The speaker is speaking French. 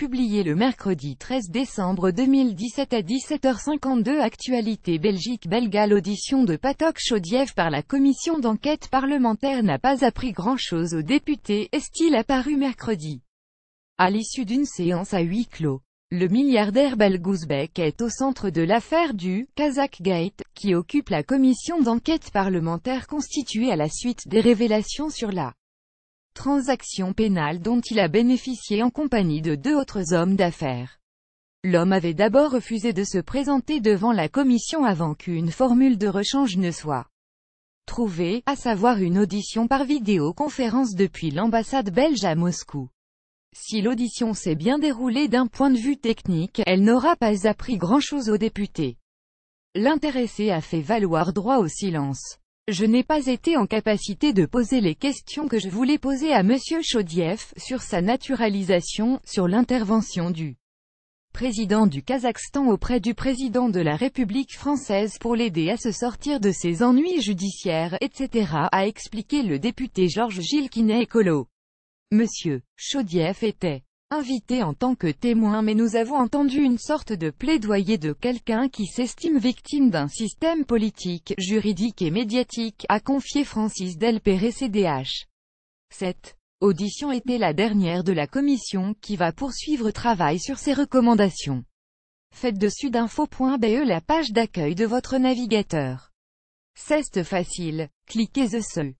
publié le mercredi 13 décembre 2017 à 17h52 Actualité Belgique Belga L'audition de Patok Chaudiev par la commission d'enquête parlementaire n'a pas appris grand-chose aux députés, est-il apparu mercredi à l'issue d'une séance à huis clos. Le milliardaire Belgouzbek est au centre de l'affaire du « Kazakh Gate », qui occupe la commission d'enquête parlementaire constituée à la suite des révélations sur la transaction pénale dont il a bénéficié en compagnie de deux autres hommes d'affaires. L'homme avait d'abord refusé de se présenter devant la commission avant qu'une formule de rechange ne soit trouvée, à savoir une audition par vidéoconférence depuis l'ambassade belge à Moscou. Si l'audition s'est bien déroulée d'un point de vue technique, elle n'aura pas appris grand-chose aux députés. L'intéressé a fait valoir droit au silence. Je n'ai pas été en capacité de poser les questions que je voulais poser à M. Chaudieff, sur sa naturalisation, sur l'intervention du président du Kazakhstan auprès du président de la République française pour l'aider à se sortir de ses ennuis judiciaires, etc., a expliqué le député Georges Gilles Quinet-Écolo. Monsieur Chaudieff était invité en tant que témoin mais nous avons entendu une sorte de plaidoyer de quelqu'un qui s'estime victime d'un système politique, juridique et médiatique, a confié Francis Delperré CDH. Cette audition était la dernière de la commission, qui va poursuivre travail sur ses recommandations. Faites dessus d'info.be la page d'accueil de votre navigateur. C'est facile. Cliquez The